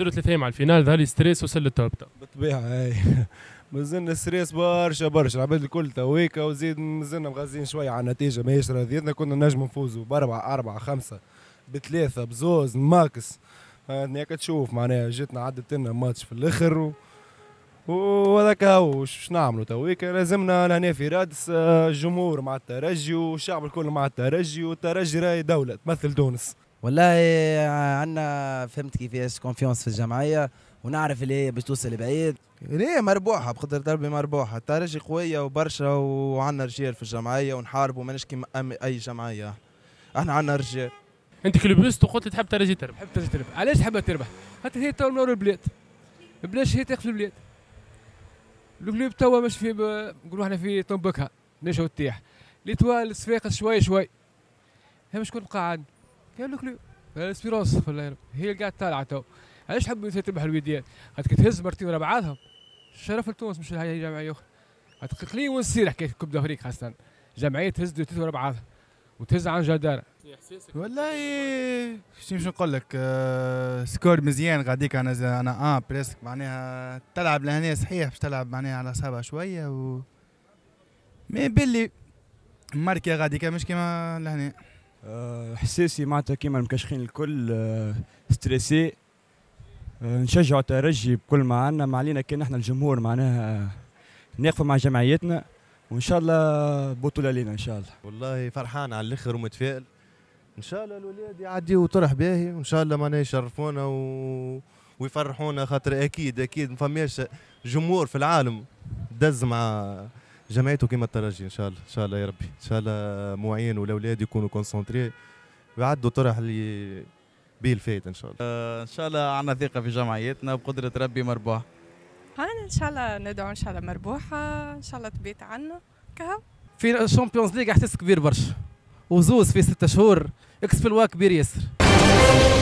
زرت الثانية مع الفينال ظهر لي ستريس وصل للتوبتا بالطبيعة اي مازلنا ستريس برشا برشا العباد الكل تويكا وزيد مازلنا مغازين شوية على النتيجة ماهيش راضيتنا كنا نجم نفوزوا بأربعة أربعة خمسة بثلاثة بزوز ماكس هاك تشوف معناها جاتنا عدت لنا ماتش في الآخر و... وهذاك هو شو نعملوا تويكا لازمنا لهنا في رادس الجمهور آه، مع الترجي والشعب الكل مع الترجي والترجي راهي دوله تمثل تونس والله آه، عندنا فهمت كيفاش كونفيونس في الجمعيه ونعرف اللي هي باش توصل بعيد هي مربوحه بقدر دربي مربوحه ترجي قويه وبرشا وعندنا رجال في الجمعيه ونحاربوا ماناش كيما اي جمعيه احنا عندنا رجال انت كلوبيست وقلت تحب ترجي تربح تحب ترجي تربح علاش تحبها تربح خاطر هي تو نور البلاد بلاش هي تقفل البلاد الكلوب توا مش في نقولوا احنا في طنبكها نشا وتيح ليتوال الصفاقس شوي شوي مش شكون بقى عندنا قال لك ليه اسبيروس في هي اللي قاعد طالعه تو علاش حبيت تربح الويديات؟ غادي تهز مرتين ورا بعضهم شرف لتونس مش هاي جمعيه اخرى غتقلي ونسير حكايه كوب دافريك خاصه جمعيه تهز دوتيت ورا بعضها وتهز عن جدارة والله شنو باش نقول لك آه سكور مزيان غاديك انا انا اه بريسك معناها تلعب لهنا صحيح باش تلعب معناها على صعبة شويه و مي باللي ماركه غاديك مش كيما لهنا آه، حساسي معناتها كيما المكشخين الكل ستريسي آه، آه، نشجعوا الترجي بكل ما عندنا ما علينا كان احنا الجمهور معناها نقفوا مع جمعيتنا وان شاء الله بطوله لينا ان شاء الله والله فرحان على الاخر ومتفائل ان شاء الله الولاد يعديوا طرح باهي وان شاء الله معناها يشرفونا و... ويفرحونا خاطر اكيد اكيد ما فماش جمهور في العالم دز مع جمعيته كيما الترجي ان شاء الله ان شاء الله يا ربي ان شاء الله معين والاولاد يكونوا كونسونتري ويعدوا طرح اللي به الفايده ان شاء الله آه، ان شاء الله عندنا ثقه في جمعيتنا بقدره ربي مربوح هان ان شاء الله ندعو ان شاء الله مربوحه ان شاء الله تبيت عنا كهو في الشامبيونز ليغ احساس كبير برشا وزوز في ستة شهور اكس الوا كبير ياسر